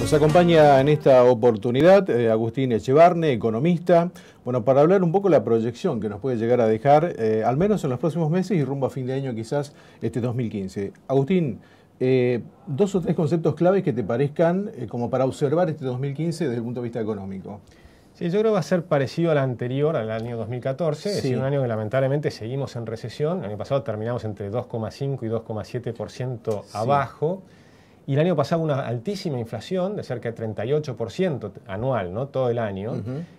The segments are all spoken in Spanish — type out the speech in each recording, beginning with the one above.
Nos acompaña en esta oportunidad eh, Agustín Echevarne, economista, bueno, para hablar un poco de la proyección que nos puede llegar a dejar, eh, al menos en los próximos meses y rumbo a fin de año quizás este 2015. Agustín, eh, dos o tres conceptos claves que te parezcan como para observar este 2015 desde el punto de vista económico. Sí, yo creo que va a ser parecido al anterior, al año 2014, es un año que lamentablemente seguimos en recesión. El año pasado terminamos entre 2,5 y 2,7% abajo. Y el año pasado una altísima inflación de cerca del 38% anual, ¿no? Todo el año,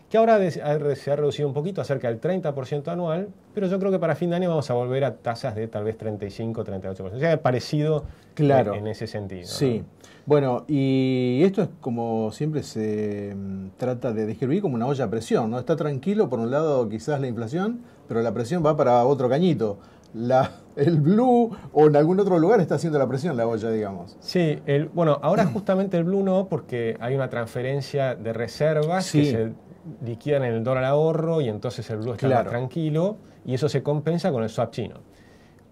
que ahora se ha reducido un poquito a cerca del 30% anual, pero yo creo que para fin de año vamos a volver a tasas de tal vez 35, 38%. O sea, parecido claro. en, ese sentido. Sí. Bueno, y esto es como siempre se mm, trata de describir como una olla a presión, ¿no? Está tranquilo, por un lado quizás la inflación, pero la presión va para otro cañito la, el Blue o en algún otro lugar está haciendo la presión la olla, digamos. Sí, el, bueno, ahora mm. justamente el Blue no, porque hay una transferencia de reservas que se liquidan en el dólar ahorro y entonces el Blue está más tranquilo y eso se compensa con el swap chino.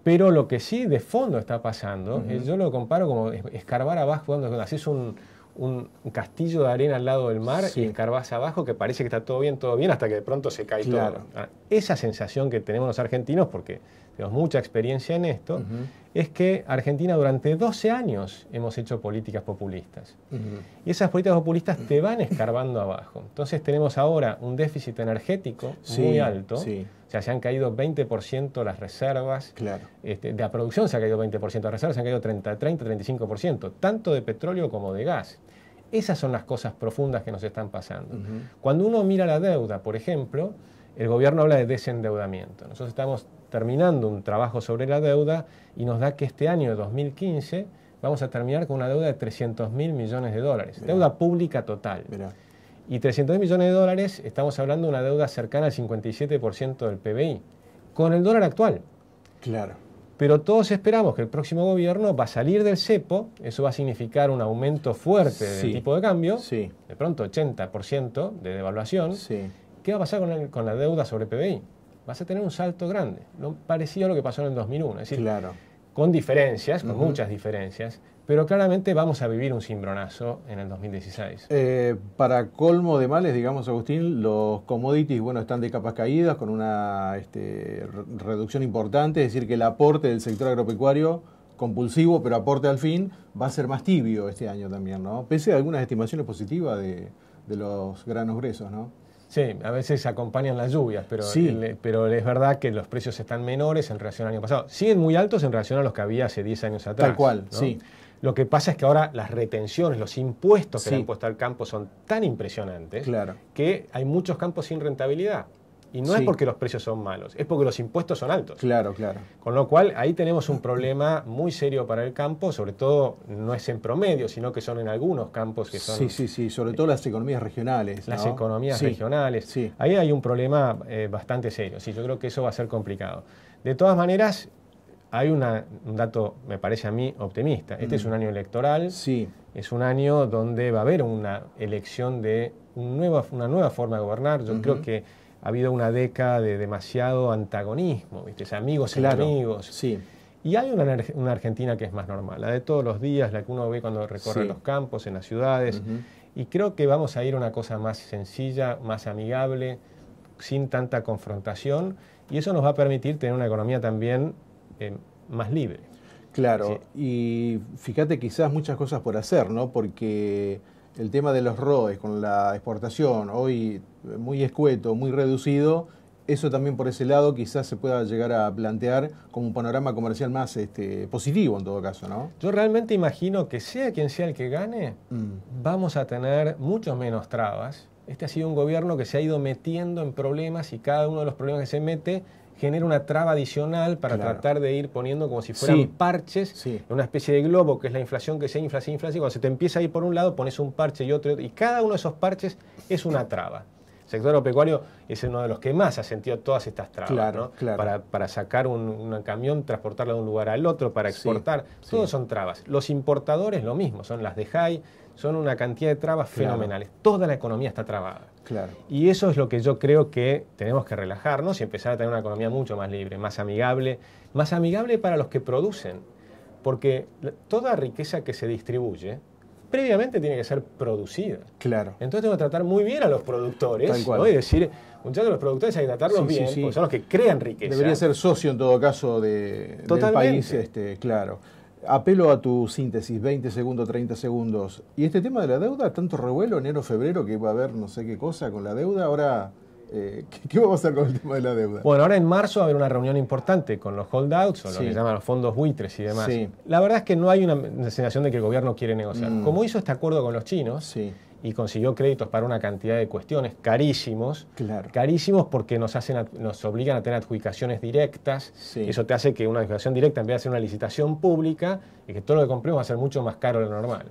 Pero lo que sí de fondo está pasando, eh, yo lo comparo como escarbar abajo, cuando haces un, un castillo de arena al lado del mar y escarbás abajo que parece que está todo bien, todo bien, hasta que de pronto se cae todo. Ah, esa sensación que tenemos los argentinos, porque tenemos mucha experiencia en esto, es que Argentina durante 12 años hemos hecho políticas populistas. Y esas políticas populistas te van escarbando abajo. Entonces tenemos ahora un déficit energético muy alto. O sea, se han caído 20% las reservas. Este, de la producción se ha caído 20%, las reservas se han caído 30, 30, 35%, tanto de petróleo como de gas. Esas son las cosas profundas que nos están pasando. Cuando uno mira la deuda, por ejemplo, el gobierno habla de desendeudamiento. Nosotros estamos terminando un trabajo sobre la deuda y nos da que este año, 2015, vamos a terminar con una deuda de 300 mil millones de dólares. Deuda pública total. Y 300 millones de dólares, estamos hablando de una deuda cercana al 57% del PBI, con el dólar actual. Claro. Pero todos esperamos que el próximo gobierno va a salir del cepo, eso va a significar un aumento fuerte del tipo de cambio, sí. de pronto 80% de devaluación. Sí. ¿Qué va a pasar con, la deuda sobre PBI? Vas a tener un salto grande, parecido a lo que pasó en el 2001. decir, claro con diferencias, con muchas diferencias, pero claramente vamos a vivir un cimbronazo en el 2016. Eh, para colmo de males, digamos, Agustín, los commodities, bueno, están de capas caídas con una este, reducción importante, es decir, que el aporte del sector agropecuario compulsivo, pero aporte al fin, va a ser más tibio este año también, ¿no? Pese a algunas estimaciones positivas de los granos gruesos, ¿no? Sí, a veces acompañan las lluvias, pero, pero es verdad que los precios están menores en relación al año pasado. Siguen muy altos en relación a los que había hace 10 años atrás. Tal cual, sí. Lo que pasa es que ahora las retenciones, los impuestos que le han puesto al campo son tan impresionantes que hay muchos campos sin rentabilidad. Y no es porque los precios son malos, es porque los impuestos son altos. Claro, claro. Con lo cual ahí tenemos un problema muy serio para el campo, sobre todo no es en promedio, sino que son en algunos campos que son... Sí, sí, sí, sobre todo las economías regionales. Las economías regionales. Sí. Ahí hay un problema eh, bastante serio, sí, yo creo que eso va a ser complicado. De todas maneras, hay un dato, me parece a mí, optimista. Este es mm. un año electoral. Sí. Es un año donde va a haber una elección de una nueva forma de gobernar. Yo creo que ha habido una década de demasiado antagonismo, ¿viste? O amigos Sí. Y hay una, Argentina que es más normal, la de todos los días, la que uno ve cuando recorre los campos, en las ciudades. Y creo que vamos a ir a una cosa más sencilla, más amigable, sin tanta confrontación. Y eso nos va a permitir tener una economía también eh, más libre. Claro, y fíjate quizás muchas cosas por hacer, ¿no? Porque el tema de los ROEs con la exportación, hoy muy escueto, muy reducido, eso también por ese lado quizás se pueda llegar a plantear como un panorama comercial más este, positivo en todo caso, ¿no? Yo realmente imagino que sea quien sea el que gane, mm. vamos a tener muchos menos trabas. Este ha sido un gobierno que se ha ido metiendo en problemas y cada uno de los problemas que se mete genera una traba adicional para tratar de ir poniendo como si fueran parches, una especie de globo, que es la inflación que se infla, se y cuando se te empieza a ir por un lado, pones un parche y otro, y cada uno de esos parches es una traba sector agropecuario es uno de los que más ha sentido todas estas trabas, ¿no? Para, sacar un, camión, transportarlo de un lugar al otro, para exportar, todos son trabas. Los importadores lo mismo, son las de high, son una cantidad de trabas fenomenales. Toda la economía está trabada. Claro. Y eso es lo que yo creo que tenemos que relajarnos y empezar a tener una economía mucho más libre, más amigable, más amigable para los que producen. Porque toda riqueza que se distribuye, previamente tiene que ser producida. Claro. Entonces tengo que tratar muy bien a los productores. Tal cual. ¿no? Y decir, de los productores hay que tratarlos bien, porque son los que crean riqueza. Debería ser socio en todo caso de, del país, este, claro. Apelo a tu síntesis, 20 segundos, 30 segundos. Y este tema de la deuda, tanto revuelo enero, febrero, que iba a haber no sé qué cosa con la deuda, ahora eh, ¿qué, vamos a hacer con el tema de la deuda? Bueno, ahora en marzo va a haber una reunión importante con los holdouts, o lo que llaman los fondos buitres y demás. La verdad es que no hay una sensación de que el gobierno quiere negociar. Mm. Como hizo este acuerdo con los chinos, y consiguió créditos para una cantidad de cuestiones carísimos, carísimos porque nos hacen nos obligan a tener adjudicaciones directas, eso te hace que una adjudicación directa en vez de hacer una licitación pública y que todo lo que compremos va a ser mucho más caro de lo normal.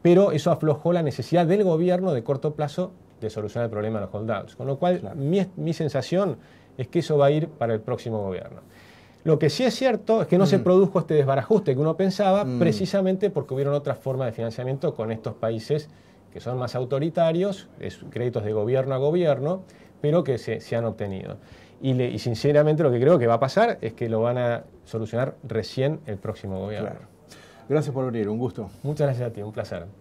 Pero eso aflojó la necesidad del gobierno de corto plazo de solucionar el problema de los holdouts. Con lo cual, mi, sensación es que eso va a ir para el próximo gobierno. Lo que sí es cierto es que no se mm. produjo este desbarajuste que uno pensaba, mm. precisamente porque hubieron otras formas de financiamiento con estos países que son más autoritarios, créditos de gobierno a gobierno, pero que se, han obtenido. Y, sinceramente lo que creo que va a pasar es que lo van a solucionar recién el próximo gobierno. Gracias por venir, un gusto. Muchas gracias a ti, un placer.